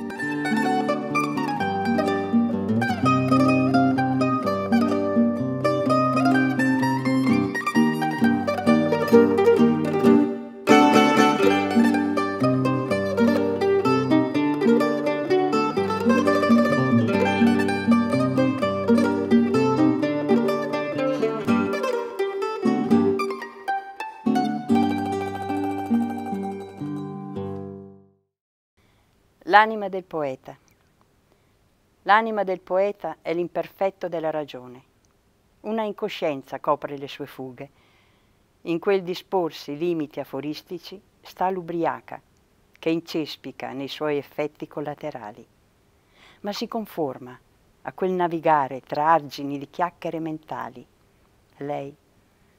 Thank you. L'anima del poeta. L'anima del poeta è l'imperfetto della ragione. Una incoscienza copre le sue fughe. In quel disporsi limiti aforistici sta l'ubriaca, che incespica nei suoi effetti collaterali. Ma si conforma a quel navigare tra argini di chiacchiere mentali. Lei,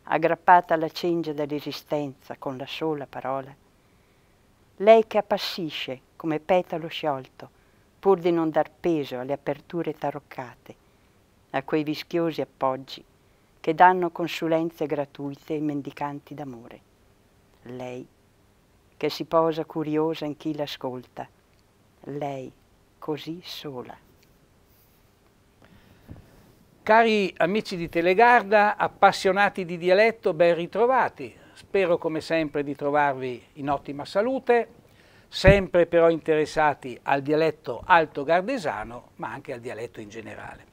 aggrappata alla cengia dell'esistenza con la sola parola, lei che appassisce come petalo sciolto, pur di non dar peso alle aperture taroccate, a quei vischiosi appoggi che danno consulenze gratuite ai mendicanti d'amore. Lei, che si posa curiosa in chi l'ascolta, lei così sola. Cari amici di Telegarda, appassionati di dialetto, ben ritrovati. Spero come sempre di trovarvi in ottima salute sempre però interessati al dialetto alto gardesano, ma anche al dialetto in generale.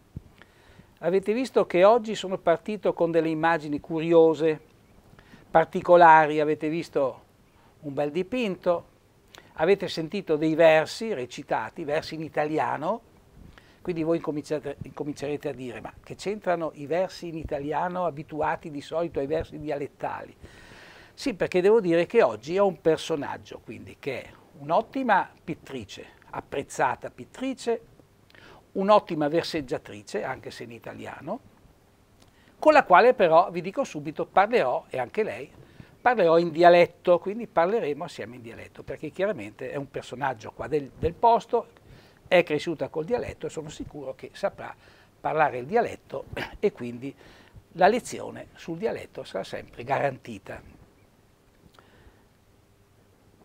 Avete visto che oggi sono partito con delle immagini curiose, particolari, avete visto un bel dipinto, avete sentito dei versi recitati, versi in italiano, quindi voi incomincerete a dire ma che c'entrano i versi in italiano abituati di solito ai versi dialettali? Sì, perché devo dire che oggi ho un personaggio quindi che è un'ottima pittrice, apprezzata pittrice, un'ottima verseggiatrice, anche se in italiano, con la quale però, vi dico subito, parlerò, e anche lei, parlerò in dialetto, quindi parleremo assieme in dialetto, perché chiaramente è un personaggio qua del, del posto, è cresciuta col dialetto e sono sicuro che saprà parlare il dialetto e quindi la lezione sul dialetto sarà sempre garantita.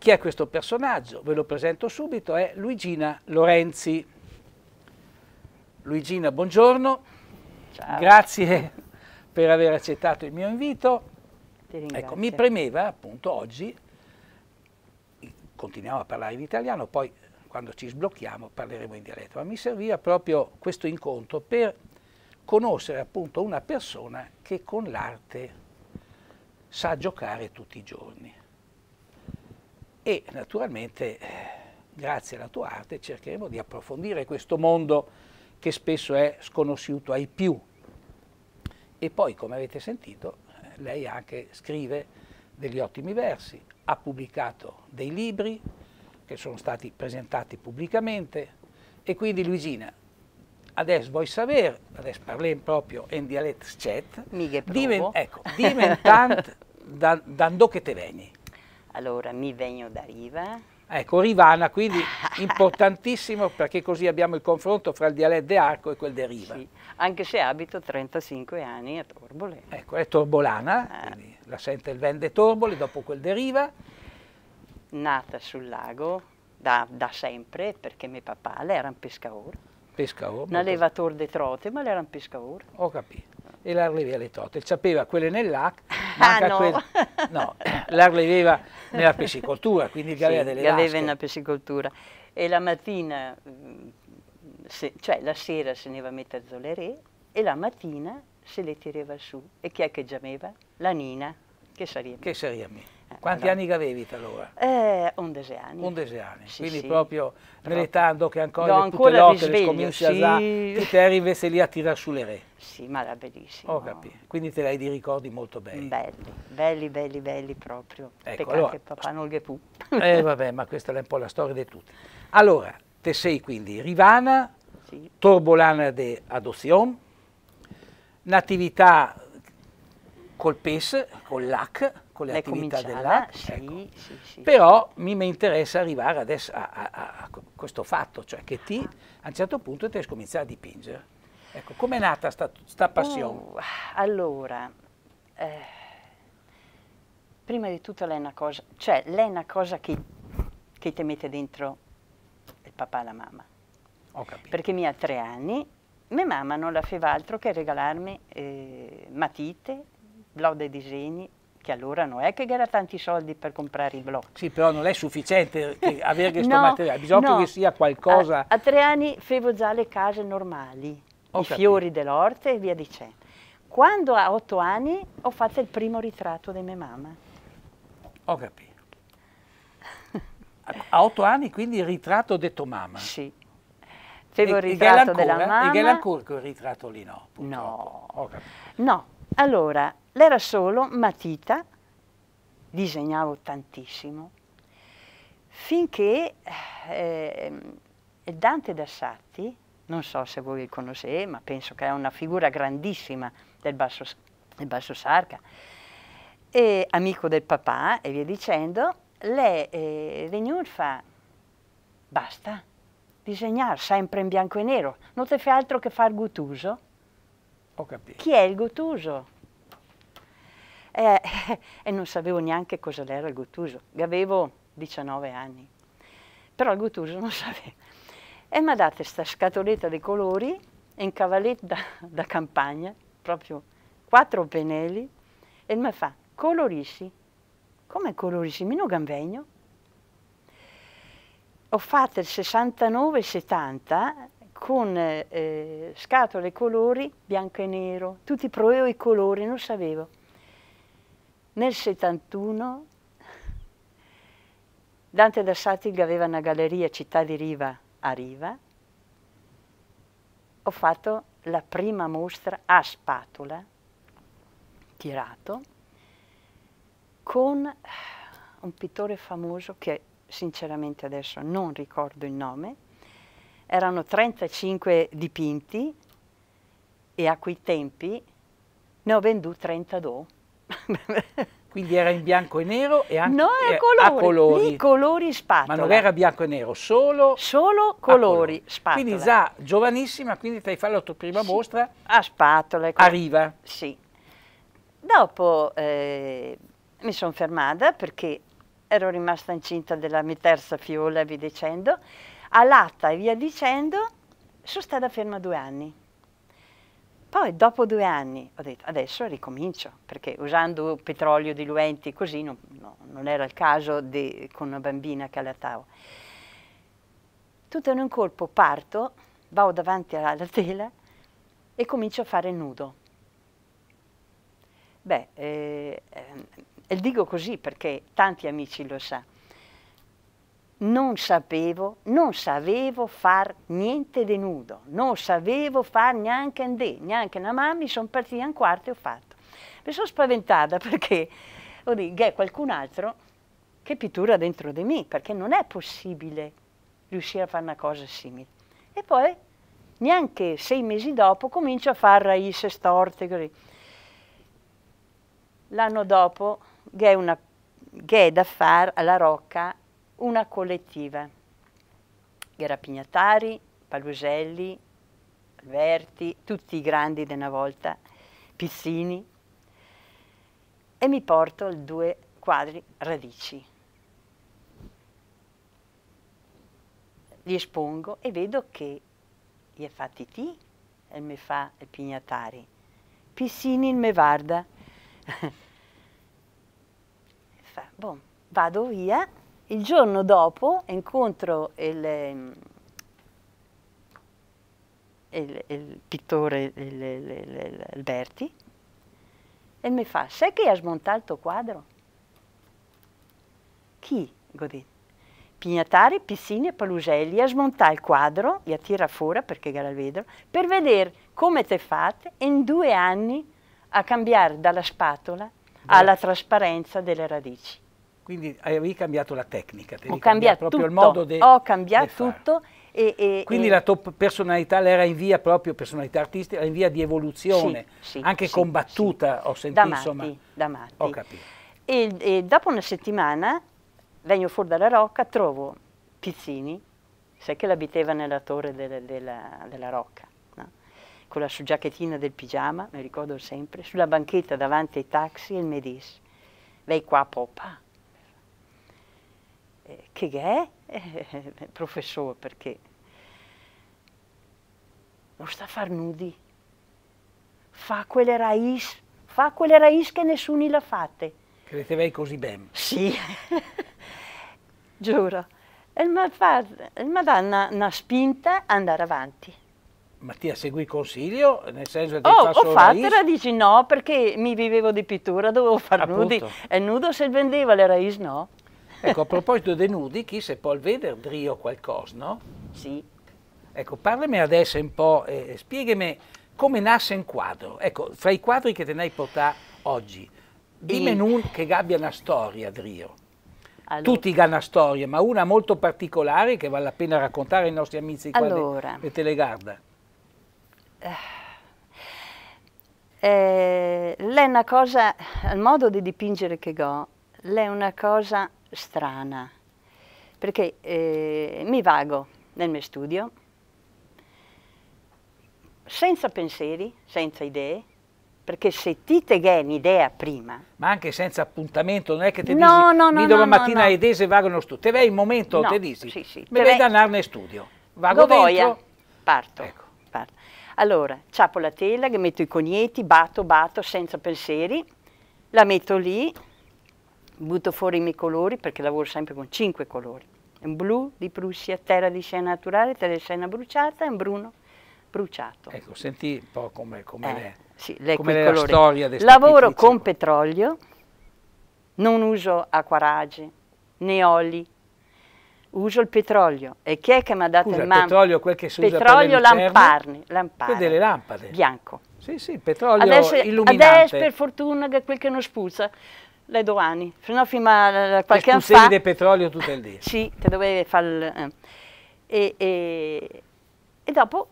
Chi è questo personaggio? Ve lo presento subito, è Luigina Lorenzi. Luigina, buongiorno. Ciao. Grazie per aver accettato il mio invito. Ecco, mi premeva appunto oggi, continuiamo a parlare in italiano, poi quando ci sblocchiamo parleremo in dialetto, ma mi serviva proprio questo incontro per conoscere appunto una persona che con l'arte sa giocare tutti i giorni e naturalmente eh, grazie alla tua arte cercheremo di approfondire questo mondo che spesso è sconosciuto ai più. E poi, come avete sentito, eh, lei anche scrive degli ottimi versi, ha pubblicato dei libri che sono stati presentati pubblicamente e quindi Luigina, adesso vuoi sapere, adesso parliamo proprio in dialetto chat, diven, ecco, diventant dando che te veni. Allora, mi vengo da Riva. Ecco, Rivana, quindi importantissimo perché così abbiamo il confronto fra il dialetto di Arco e quel di Riva. Sì, anche se abito 35 anni a Torbole. Ecco, è torbolana, ah. la sente il Vende Torbole, dopo quel di Riva. Nata sul lago da, da sempre, perché mio papà, era un pescaore. Pescaore. Un allevatore di trote, ma era un pescaore. Ho capito. E la arrivi alle trote, sapeva quelle nell'acqua manca ah, no. Quel... no, l'Arle viveva nella piscicoltura, quindi il Gaveva sì, delle Gaveva vasche. nella piscicoltura. e la mattina, mm, se, cioè la sera se ne va a mettere Zoleré e la mattina se le tirava su. E chi è che gemeva? La Nina, che sarebbe. Che sarebbe. Quanti eh, no. anni avevi allora? Eh, 11 anni. 11 anni, sì, quindi sì. proprio nell'età che ancora no, le tutte lotte, le scommesse sì. a tu te eri invece lì a tirare sulle re. Sì, ma era bellissimo. Ho capito, quindi te l'hai di ricordi molto belli. Belli, belli, belli, belli proprio. Ecco, Peccato allora, che papà non li è più. eh vabbè, ma questa è un po' la storia di tutti. Allora, te sei quindi Rivana, sì. Torbolana de Adozion, Natività col PES, con l'AC, con le L'è attività dell'AC. Sì, ecco. sì, sì. Però mi, interessa arrivare adesso a, a, a, questo fatto, cioè che ti, a un certo punto ti cominciato a dipingere. Ecco, com'è nata questa passione? Uh, allora, eh, prima di tutto lei è una cosa, cioè lei è una cosa che, che ti mette dentro il papà e la mamma. Ho capito. Perché mia ha tre anni, mia mamma non la faceva altro che regalarmi eh, matite, blog dei disegni, che allora non è che era tanti soldi per comprare i blog. Sì, però non è sufficiente avere questo no, materiale, bisogna no. che sia qualcosa... A, a, tre anni fevo già le case normali, ho i capito. fiori dell'orte e via dicendo. Quando a otto anni ho fatto il primo ritratto di mia mamma. Ho capito. A otto anni quindi il ritratto detto mamma? Sì. Facevo il ritratto della mamma. E che l'ancora quel ritratto lì no? Purtroppo. No. No, allora, l'era solo matita, disegnavo tantissimo, finché eh, ehm, Dante Dassatti, non so se voi lo conoscete, ma penso che è una figura grandissima del Basso, del basso Sarca, e amico del papà e via dicendo, le eh, fa, basta, disegnare sempre in bianco e nero, non ti fa altro che far gutuso. Ho capito. Chi è il Gottuso? Eh, e non sapevo neanche cosa era il Gottuso. Avevo 19 anni, però il Gottuso non sapevo. E mi ha dato questa scatoletta di colori in cavalletta da campagna, proprio quattro pennelli, e mi fa, colorisci. Come colorisci? Mino Gambegno. Ho fatto il 69-70 con eh, eh, scatole colori bianco e nero, tutti provevo i colori, non sapevo. Nel 71 Dante da Satig aveva una galleria Città di Riva a Riva, ho fatto la prima mostra a spatola, tirato, con un pittore famoso che sinceramente adesso non ricordo il nome, erano 35 dipinti e a quei tempi ne ho venduti 32. Quindi era in bianco e nero e anche no, eh, a colori. A colori. Di colori spatola. Ma non era bianco e nero, solo, solo colori, colori. spatola. Quindi già giovanissima, quindi te hai fatto la tua prima sì. mostra a spatola. Ecco. A Riva. Sì. Dopo eh, mi sono fermata perché ero rimasta incinta della mia terza fiola, vi dicendo, a Latta e via dicendo, sono stata ferma due anni. Poi dopo due anni ho detto adesso ricomincio, perché usando petrolio diluenti così non, no, non era il caso di, con una bambina che allattavo. Tutto in un colpo parto, vado davanti alla tela e comincio a fare nudo. Beh, eh, eh, dico così perché tanti amici lo sanno non sapevo, non sapevo far niente di nudo, non sapevo far neanche un dè, neanche una mamma, sono partita in quarto e ho fatto. Mi sono spaventata perché ho detto che qualcun altro che pittura dentro di me, perché non è possibile riuscire a fare una cosa simile. E poi, neanche sei mesi dopo, comincio a fare raisse storte, così. L'anno dopo, che è, una, che da fare alla Rocca una collettiva. Era Pignatari, Paluselli, Alberti, tutti i grandi di una volta, Pissini. e mi porto due quadri radici. Li espongo e vedo che gli è fatti ti e mi fa il Pignatari. Pizzini me varda. fa, boh, vado via il giorno dopo incontro il, ehm, il, il pittore il, Alberti e mi fa, sai chi ha smontato il tuo quadro? Chi? Godin. Pignatari, Pissini e Paluselli ha smontare il quadro, li ha tira fuori perché era il vetro, per vedere come te fate in due anni a cambiare dalla spatola alla trasparenza delle radici. Quindi avevi cambiato la tecnica, ho cambiato tutto, il modo di ho cambiato tutto. E, e, Quindi e la tua personalità era in via proprio, personalità artistica, era in via di evoluzione, sì, sì, anche sì, combattuta, ho sentito da Matti, insomma. Da Matti. Ho capito. E, e dopo una settimana vengo fuori dalla Rocca, trovo Pizzini, sai che l'abiteva nella torre della, della, della Rocca, no? con la sua giacchettina del pigiama, mi ricordo sempre, sulla banchetta davanti ai taxi e il Medis. Lei qua, poppa eh, che è eh, professore perché non sta a far nudi, fa quelle raiz, fa quelle raiz che nessuno le ha fatte. Credetevei così bene? Sì, giuro. E mi ha una, una spinta ad andare avanti. Ma ti ha seguito consiglio? Nel senso che oh, ho fatto radici no perché mi vivevo di pittura, dovevo far Appunto. nudi. E nudo se vendeva le raiz no. Ecco, a proposito dei nudi, chi se può vedere drio qualcosa, no? Sì. Ecco, parlami adesso un po', eh, spiegami come nasce un quadro. Ecco, fra i quadri che te ne hai portato oggi, dimmi e... un che abbia una storia, drio. Allora. Tutti hanno una storia, ma una molto particolare che vale la pena raccontare ai nostri amici qua allora. de, Telegarda. Eh, eh lei è una cosa, il modo di dipingere che go, lei è una cosa strana, perché eh, mi vago nel mio studio, senza pensieri, senza idee, perché se ti te che un'idea prima... Ma anche senza appuntamento, non è che ti no, dici, no, no, mi do no, la mattina no, no. idee se vago nello studio, te vai un momento, no, te dici, sì, sì. mi devi andare nello studio, vago Govoia, dentro... Parto, ecco. parto. Allora, ciapo la tela, che metto i cognetti, batto, batto, senza pensieri, la metto lì, butto fuori i miei colori perché lavoro sempre con cinque colori. Un blu di Prussia, terra di scena naturale, terra di scena bruciata e un bruno bruciato. Ecco, senti un po' come, come, eh, le, sì, le come la storia del Lavoro con petrolio, non uso acquaraggi né oli, uso il petrolio. E chi è che mi ha dato Scusa, in mano? Il petrolio, quel che si petrolio usa Petrolio lamparni, lamparni. delle lampade. Bianco. Sì, sì, petrolio adesso, illuminante. Adesso per fortuna che quel che non spuzza le se no fino a eh, qualche anno fa... Tu del petrolio tutto il giorno. Sì, che dovevi fare... Eh. E, e, e, dopo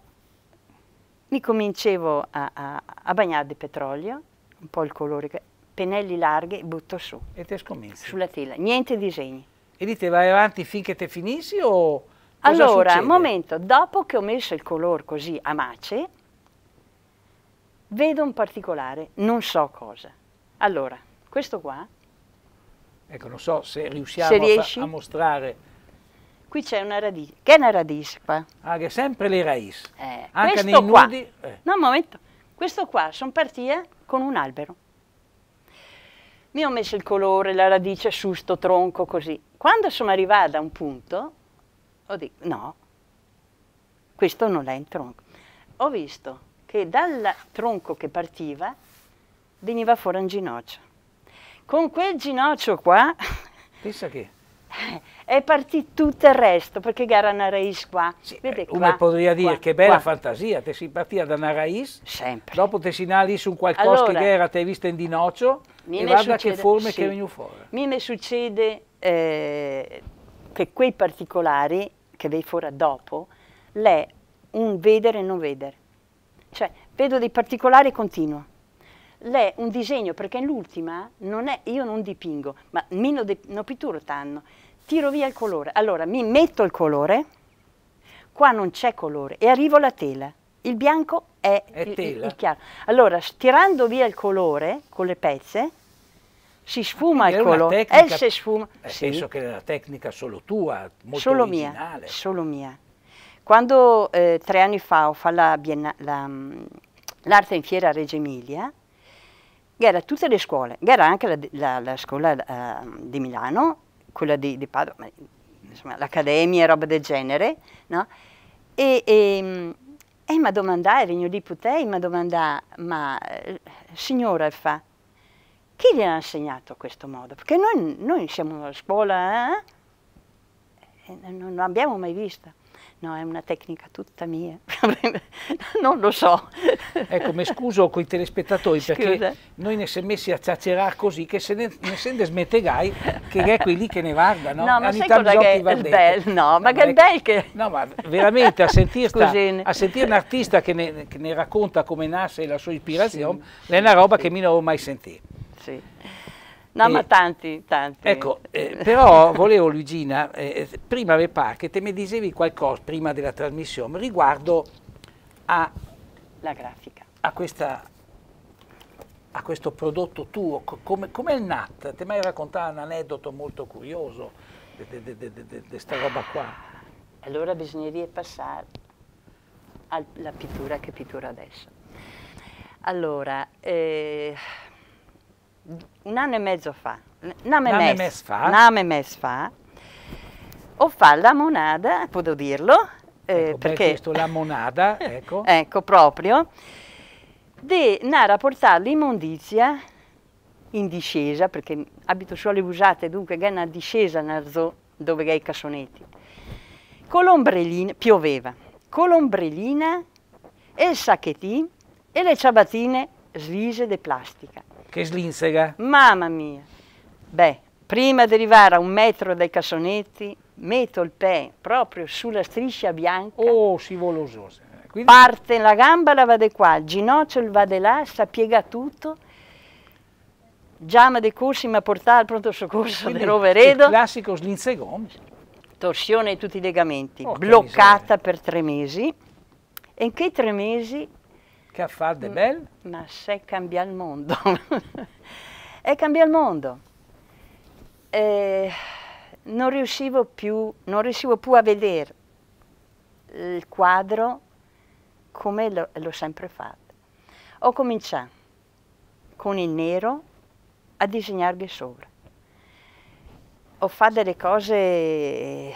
mi comincevo a, a, a, bagnare di petrolio, un po' il colore, pennelli larghi, butto su. E te scommesso? Sulla tela, niente disegni. E lì te vai avanti finché te finisci o... Cosa allora, succede? momento, dopo che ho messo il colore così a mace, vedo un particolare, non so cosa. Allora, questo qua. Ecco, non so se riusciamo se a, a, mostrare. Qui c'è una radice. Che è una radice qua? Ah, che è sempre le raiz. Eh, Anche nei qua. nudi. Eh. No, un momento. Questo qua sono partita con un albero. Mi ho messo il colore, la radice su sto tronco, così. Quando sono arrivata a un punto, ho detto, no, questo non è il tronco. Ho visto che dal tronco che partiva veniva fuori un ginocchio. Con quel ginocchio qua... Pensa che... È partito tutto il resto, perché era Narais qua. Sì, Vede eh, qua, come potrei dire, qua, che bella qua. fantasia, te si partiva da Narais, Sempre. dopo te si nali su qualcosa allora, che era, te hai vista in ginocchio e guarda succede, che forme sì. che veniva fuori. Mi, mi succede eh, che quei particolari che vei fuori dopo, lei un vedere e non vedere. Cioè, vedo dei particolari continuo lei un disegno, perché l'ultima non è, io non dipingo, ma meno de, no pitturo tanno, tiro via il colore. Allora mi metto il colore, qua non c'è colore e arrivo alla tela. Il bianco è, è il, il, il, chiaro. Allora, tirando via il colore con le pezze, si sfuma ah, il colore. E se sfuma. Eh, sì. Penso che è una tecnica solo tua, molto solo originale. Mia, solo mia. Quando eh, tre anni fa ho fatto mm, l'arte la la, in fiera a Reggio Emilia, era tutte le scuole, era anche la, la, la scuola uh, di Milano, quella di, di Padova, insomma, l'accademia e roba del genere, no? E, e, ehm, e mi domandai, regno di Putei, mi domanda, ma eh, signora fa, chi gli ha insegnato questo modo? Perché noi, noi siamo a scuola, eh? non l'abbiamo mai vista. No, è una tecnica tutta mia, non lo so. Ecco, mi scuso con i telespettatori Scusa. perché noi ne siamo messi a ciacerà così che se ne, ne sente smettegai che è quelli che ne guardano. No, ma Anita sai cosa che è bel, no, ma che è bel che... No, ma veramente a sentire, sentir un artista che ne, che ne, racconta come nasce la sua ispirazione, sì. è una roba sì. che mi non ho mai sentito. Sì. No, e, ma tanti, tanti. Ecco, eh, però volevo Luigina, eh, eh prima le parche, te mi dicevi qualcosa prima della trasmissione riguardo a... La grafica. A, questa, a questo prodotto tuo, come, come è nato? Te mai raccontato un aneddoto molto curioso di questa roba qua? Allora bisognerebbe passare alla pittura che pittura adesso. Allora, eh, un anno e mezzo fa, name mes, mes fa, name mes fa ho fatto la monada, posso dirlo, eh, ecco, perché... Beh, la monada, ecco. ecco, proprio, di andare a portare l'immondizia in discesa, perché abito sulle usate, dunque è una discesa nel zoo dove è i cassonetti. Con l'ombrellina, pioveva, con l'ombrellina e il sacchettino e le ciabattine slise di plastica. Che slinsega? Mamma mia! Beh, prima di arrivare a un metro dai cassonetti, metto il pè proprio sulla striscia bianca. Oh, scivolososa! Quindi... Parte la gamba, la va di qua, il ginocchio va di là, si piega tutto. Giama dei corsi mi ha portato al pronto soccorso di Roveredo. Il classico slinzegom. Torsione di tutti i legamenti, oh, bloccata per tre mesi. E in quei tre mesi che affare de mm. bel? Ma c'è cambia il mondo. e cambiare il mondo. E non, riuscivo più, non riuscivo più a vedere il quadro come l'ho sempre fatto. Ho cominciato con il nero a disegnargli sopra. Ho fatto delle cose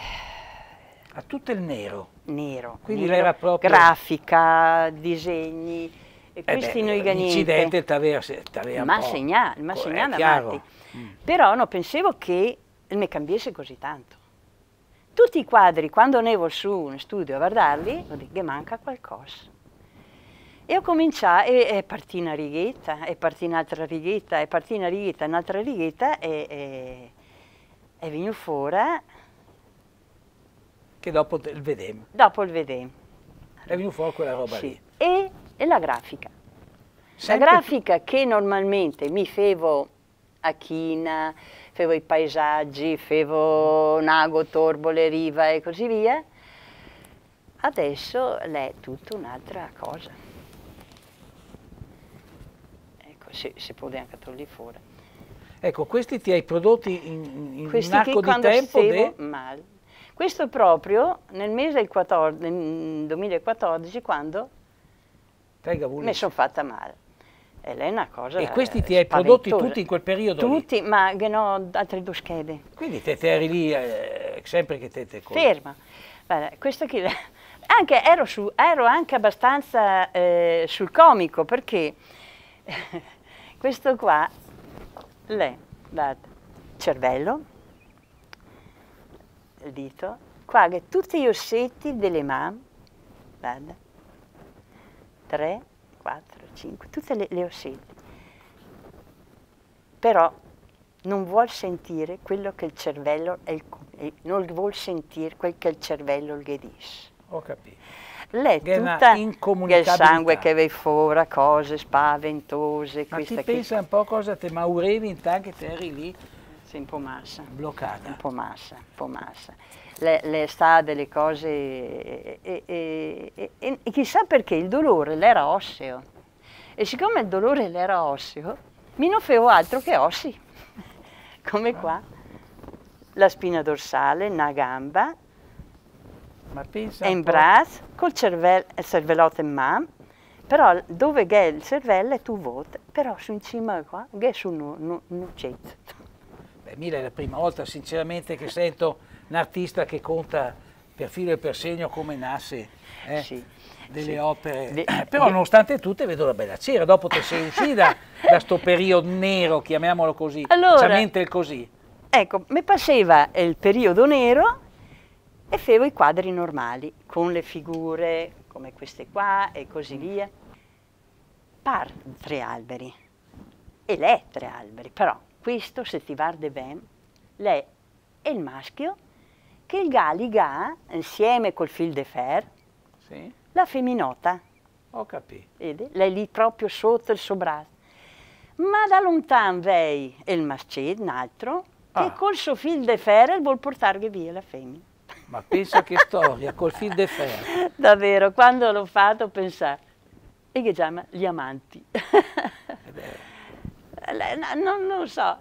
a tutto il nero. Nero. Quindi nero, era proprio... Grafica, disegni, e eh questi noi L'incidente t'aveva Ma segnato, ma ecco, segnato avanti. Mm. Però non pensavo che mi cambiasse così tanto. Tutti i quadri, quando andavo su in studio a guardarli, ho detto che manca qualcosa. E ho cominciato, e, e partì una righetta, e partì un'altra righetta, e partì una righetta, un'altra righetta, e, e, e fuori che dopo il vedem. Dopo il vedem. È venuta fuori quella roba sì. lì. E, e, la grafica. Sempre... La grafica che normalmente mi fevo a China, fevo i paesaggi, fevo Nago, Torbo, le Riva e così via, adesso è tutta un'altra cosa. Ecco, se, se può anche togliere fuori. Ecco, questi ti hai prodotti in, in un arco di tempo? Questi che quando de... mal, questo proprio nel mese del 14, 2014 quando mi sono fatta male. E lei è una cosa E questi ti hai prodotti tutti in quel periodo? Tutti, lì. ma che no, altre due schede. Quindi te, te eri lì eh, sempre che te te con... Ferma. Guarda, questo qui... Anche, ero, su, ero anche abbastanza eh, sul comico, perché questo qua, lei, guarda, cervello, il dito, che tutti gli ossetti delle mani, guarda, 3, 4, 5, tutte le, le ossetti. Però non vuol sentire quello che il cervello, è il, non vuol sentire quel che il cervello gli dice. Ho capito. Lei è tutta il sangue che vei fuori, cose spaventose. Ma ti pensa un po' cosa te maurevi intanto che te eri lì sì, un po' massa. Bloccata. Un po' massa, un po' massa. Le, le sta delle cose e, e, e, e, chissà perché il dolore l'era osseo e siccome il dolore l'era osseo mi non fevo altro che ossi, come qua, la spina dorsale, una gamba, e in bras, col cervello, il cervellotto in mano, però dove è il cervello tu voti, però su in cima qua, che su un no, Beh, Mila è la prima volta sinceramente che sento un artista che conta per filo e per segno come nasce eh, sì, delle sì. opere. De, Però de... nonostante tutto vedo la bella cera, dopo te sei uscita da questo periodo nero, chiamiamolo così, allora, cioè, così. Ecco, mi passava il periodo nero e facevo i quadri normali, con le figure come queste qua e così mm. via. Par tre alberi, e lei tre alberi, però questo se ti de Vem, lei è il maschio, che il Galiga, insieme col fil de fer, sì. la femminota. Ho capito. Vedi? Lei lì proprio sotto il suo braccio. Ma da lontan è il maschio, un altro, ah. che col suo fil de fer vuol portarvi via la femmina. Ma pensa che storia, col fil de fer. Davvero, quando l'ho fatto pensare. E che chiama gli amanti. vero non lo so,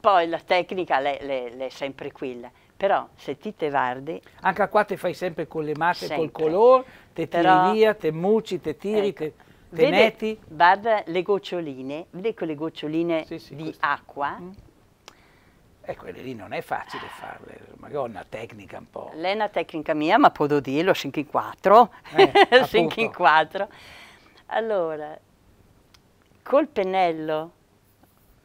poi la tecnica è sempre quella, però se ti te vardi... Anche qua te fai sempre con le masse, col colore, te però, tiri via, te muci, te tiri, ecco, te, te metti... Guarda le goccioline, vedi quelle goccioline sì, sì, di questo. acqua? Mm. E eh, quelle lì non è facile ah. farle, magari è una tecnica un po'... Lei è una tecnica mia, ma posso dirlo, 5 in 4, eh, 5 in 4. Allora, col pennello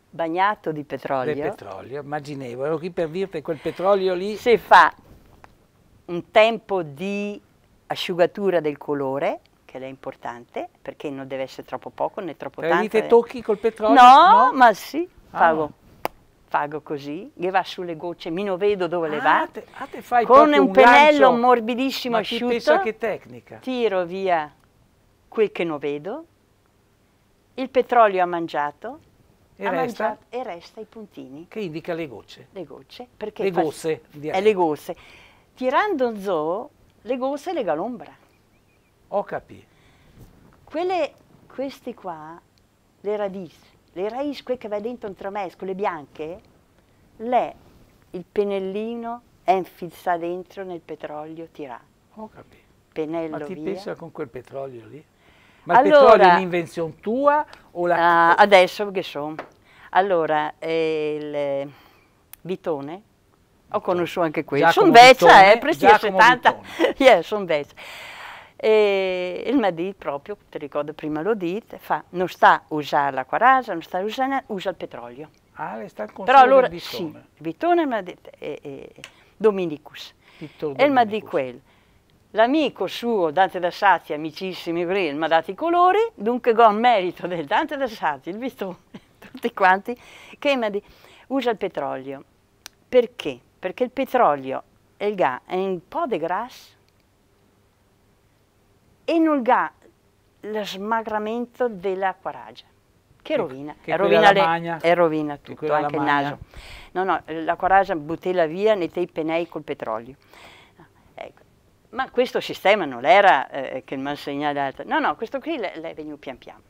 bagnato di petrolio. Di petrolio, immaginevo, ero qui per dirti quel petrolio lì. Si fa un tempo di asciugatura del colore, che è importante, perché non deve essere troppo poco né troppo Però cioè, tanto. Dite né... Eh. tocchi col petrolio? No, no? ma sì, pago. Ah. Fago così, che va sulle gocce, mi vedo dove ah, le va, ah, te, ah, te fai con un, un pennello lancio. morbidissimo ma asciutto, pensa che tecnica. tiro via quel che non vedo, il petrolio ha mangiato, e ha resta? e resta i puntini. Che indica le gocce. Le gocce. Perché le gosse. È eh, le gosse. Tirando zoo, le gosse lega l'ombra. Ho capito. Quelle, queste qua, le radici, le radici, quelle che va dentro un tramesco, le bianche, le, il pennellino è infilzato dentro nel petrolio, tira. Ho capito. Pennello Ma ti via. pensa con quel petrolio lì? Ma allora, il petrolio è un'invenzione tua? O la... Uh, adesso che so. Allora, eh, il eh, Vitone, ho conosciuto anche quello. Sono vecchia, eh, prestigio 70. yeah, sono vecchia. E il mi proprio, ti ricordo prima lo detto, fa, non sta a usare l'acqua rasa, non sta a usare, usa il petrolio. Ah, le sta al Però allora, Vitone. sì, Vitone mi ha Dominicus. Vittor Dominicus. E mi ha quello l'amico suo Dante d'Assati, amicissimi Grill, mi ha dato i colori, dunque con merito del Dante d'Assati, il bistone, tutti quanti, che mi ha detto usa il petrolio. Perché? Perché il petrolio e il gas è un po' di grasso e non il ha lo smagramento della quaragia, che rovina, che, che rovina, le, magna, e rovina tutto, anche il naso. No, no, la quaragia buttela via nei tei penei col petrolio ma questo sistema non era eh, che mi ha segnalato, no, no, questo qui è venuto pian piano.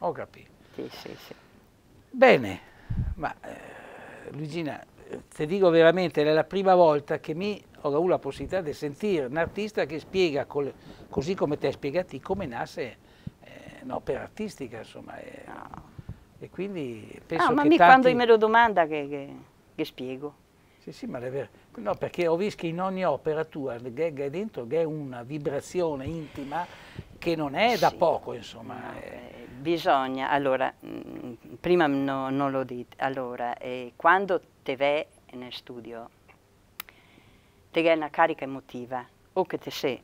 Ho capito. Sì, sì, sì. Bene, ma eh, Luigina, ti dico veramente, è la prima volta che mi ho avuto la possibilità di sentire un artista che spiega, col, così come ti hai spiegato, come nasce eh, un'opera artistica, insomma. Eh, no. Ah. E quindi ah, penso no, ma che mi tanti... quando me lo domanda che, che, che spiego. Sì, sì, ma è vero. No, perché ho visto che in ogni opera tua, gag è dentro, che è una vibrazione intima che non è da sì, poco, insomma. No, eh. Eh, bisogna, allora, mh, mm, prima no, non lo dite, allora, eh, quando te vè nel studio, te hai una carica emotiva, o che te sei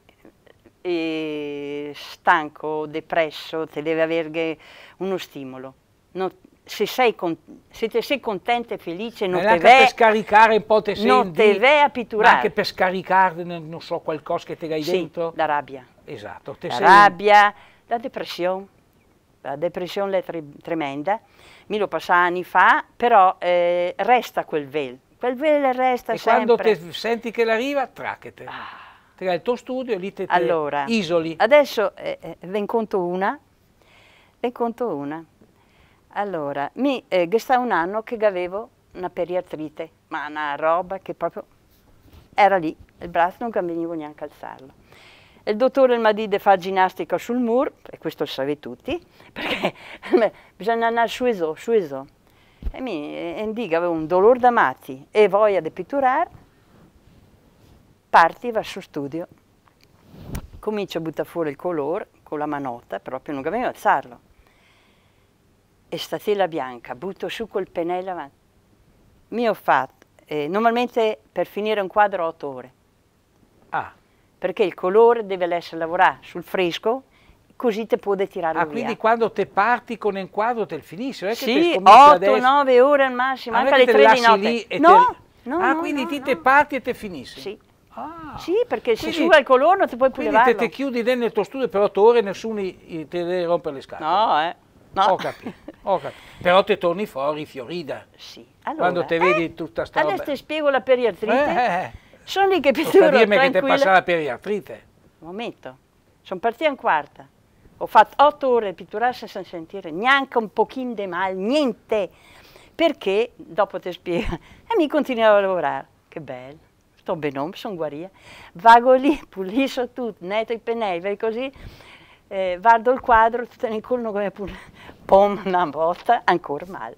eh, stanco, depresso, te deve avere uno stimolo. No, se, sei con, se sei contenta e felice non Ma te anche per scaricare un po' te senti, non te vai a pitturare anche per scaricare non so qualcosa che te hai sì, dentro la rabbia esatto la sei... rabbia la depressione la depressione è tre tremenda mi lo passa anni fa però eh, resta quel velo. quel velo resta e sempre e quando senti che l'arriva tracchete ah. te il tuo studio e lì te, te allora, isoli adesso eh, eh, ven conto una ven conto una allora, mi, eh, che sta un anno che avevo una periartrite, ma una roba che proprio era lì, il braccio non conveniva neanche alzarlo. Il dottore mi disse di fare ginnastica sul muro, e questo lo sapete tutti, perché bisogna andare su e su, su e su. E mi e dica, avevo un dolore da matti e voglia di pitturare, parti, va sul studio. Comincio a buttare fuori il colore con la manotta, proprio non conveniva alzarlo e sta tela bianca, butto su col pennello avanti. Mi ho fatto, eh, normalmente per finire un quadro 8 ore. Ah. Perché il colore deve essere lavorato sul fresco, così te può tirare ah, via. quindi quando te parti con un quadro te lo finisci? Non è sì, 8-9 ore al massimo, ah, anche alle 3 di notte. No, te... no, ah, no, quindi no, ti no. te parti e te finisci? Sì. Ah, sì, perché quindi, se suga il colore non ti puoi più levarlo. Quindi te, te chiudi dentro il tuo studio per 8 ore e nessuno ti deve rompere le scarpe. No, eh. No. Ho capito, ho capito. Però te torni fuori fiorida. Sì. Allora, Quando te vedi eh, tutta sta adesso roba. Adesso ti spiego la periartrite. Eh, eh, eh. Sono lì che mi trovo dirmi tranquilla. che ti passa la periartrite. Un momento. Sono partita in quarta. Ho fatto otto ore di pitturare senza sentire neanche un pochino di male, niente. Perché, dopo ti spiego, e mi continuavo a lavorare. Che bello. Sto benone, sono guarita. Vago lì, pulisco tutto, netto i pennelli, così eh, guardo il quadro, tutto nel collo come pure, pom, una botta, ancora male.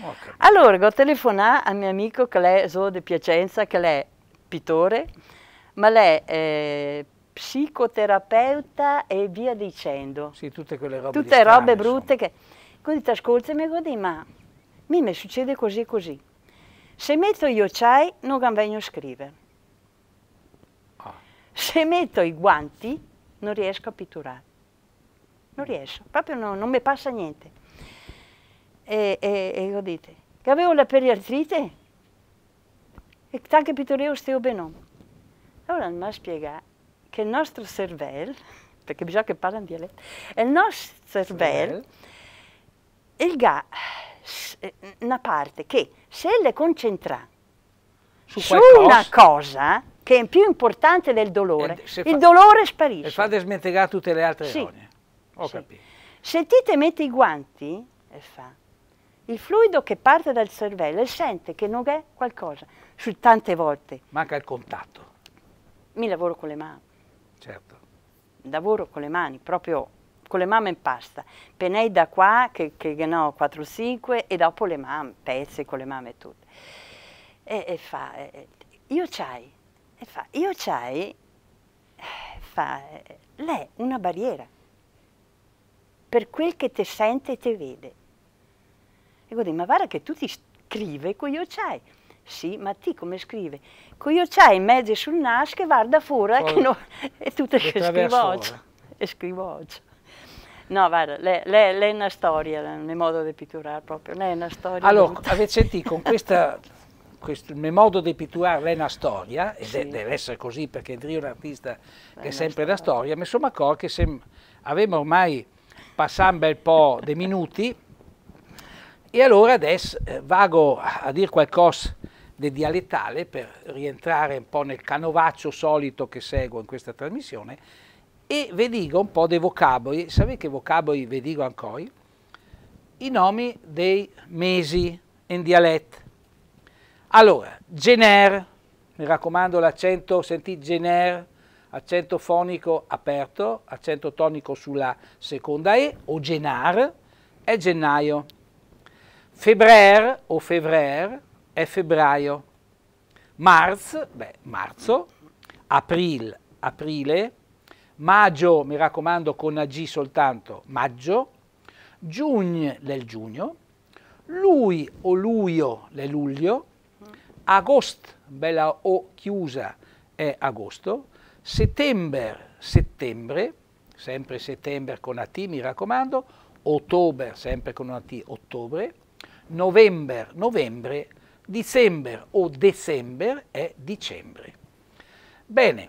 Okay. Allora, ho telefonato a mio amico che è so di Piacenza, che è pittore, ma lei è psicoterapeuta e via dicendo. Sì, tutte quelle robe Tutte strane, robe brutte che... Quindi ti ascolti e mi dici, ma mi succede così e così. Se metto io chai, non vengo a scrivere. Ah. Se metto i guanti, non riesco a pitturare. Non riesco, proprio no, non mi passa niente. E, e, e io dite, che avevo la periartrite e anche pittureo stavo benone. Allora mi ha spiegato che il nostro cervello, perché bisogna che parli in dialetto, il nostro cervello, il ga, eh, una parte che se le concentra su, su una cosa, che è più importante del dolore. Fa, il dolore sparisce. E fate desmentegare tutte le altre sì. Ironie. Ho sì. capito. Sentite, mette i guanti e fa. Il fluido che parte dal cervello e sente che non è qualcosa. Su tante volte. Manca il contatto. Mi lavoro con le mani. Certo. Lavoro con le mani, proprio con le mamme in pasta. Penei da qua, che, che no, 4-5, e dopo le mamme, pezzi con le mamme tutte. E, e fa, e, io c'hai e fa, io c'hai, fa, lei una barriera per quel che te sente e te vede. E io dico, ma guarda che tu ti scrivi con io c'hai. Sì, ma ti come scrivi? Con io c'hai in mezzo sul nas che guarda fuori Poi, che no, è tutto che scrivo oggi. E scrivo oggi. No, guarda, lei, lei, lei è una storia, nel modo di pitturare proprio, lei è una storia. Allora, avete sentito, con questa questo, il mio modo di pitturarla è una storia, ed sì. è, deve essere così perché Drio è un artista che è sempre una storia, mi sono accorto che se avevamo ormai passato un bel po' di minuti e allora adesso eh, vago a dire qualcosa di dialettale per rientrare un po' nel canovaccio solito che seguo in questa trasmissione e vi dico un po' dei vocaboli, sapete che vocaboli vi dico ancora? I nomi dei mesi in dialetto allora, Gener, mi raccomando l'accento, senti Gener, accento fonico aperto, accento tonico sulla seconda E, o Genar, è gennaio. Febrer o fevrer è febbraio. Marz, beh, marzo. April, aprile. Maggio, mi raccomando, con la G soltanto, maggio. Giugno, del giugno. Lui o luglio, le luglio agosto, bella O chiusa, è agosto, settembre, settembre, sempre settembre con T, mi raccomando, ottobre, sempre con T, ottobre, novembre, novembre, dicembre o decembre è dicembre. Bene,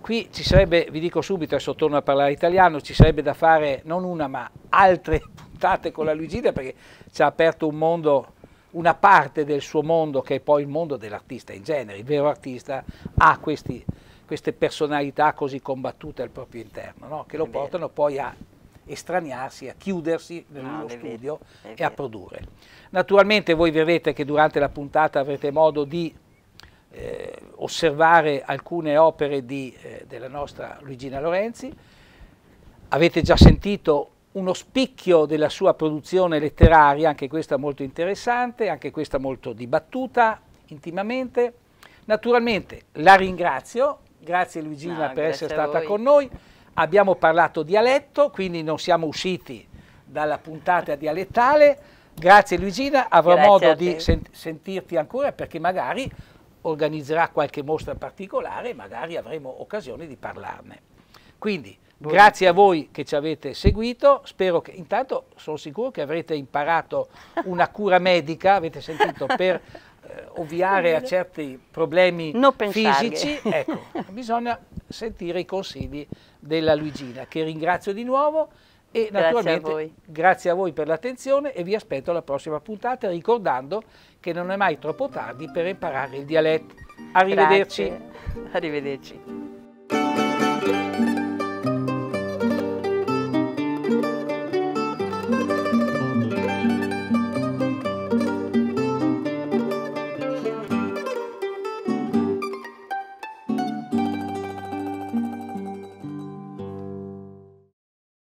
qui ci sarebbe, vi dico subito, adesso torno a parlare italiano, ci sarebbe da fare non una ma altre puntate con la Luigida perché ci ha aperto un mondo una parte del suo mondo, che è poi il mondo dell'artista in genere, il vero artista ha questi, queste personalità così combattute al proprio interno, no? che lo è portano vero. poi a estraniarsi, a chiudersi nello no, studio vero, e a produrre. Naturalmente voi vedrete che durante la puntata avrete modo di eh, osservare alcune opere di, eh, della nostra Luigina Lorenzi, avete già sentito uno spicchio della sua produzione letteraria, anche questa molto interessante, anche questa molto dibattuta intimamente. Naturalmente la ringrazio, grazie Luigina no, per essere stata con noi. Abbiamo parlato dialetto, quindi non siamo usciti dalla puntata dialettale. Grazie Luigina, avrò grazie modo di sen sentirti ancora perché magari organizzerà qualche mostra particolare e magari avremo occasione di parlarne. Quindi, Grazie a voi che ci avete seguito, spero che intanto sono sicuro che avrete imparato una cura medica, avete sentito, per eh, ovviare a certi problemi fisici. Ecco, bisogna sentire i consigli della Luigina, che ringrazio di nuovo e grazie naturalmente a grazie a voi per l'attenzione e vi aspetto alla prossima puntata ricordando che non è mai troppo tardi per imparare il dialetto. Arrivederci. Grazie. Arrivederci.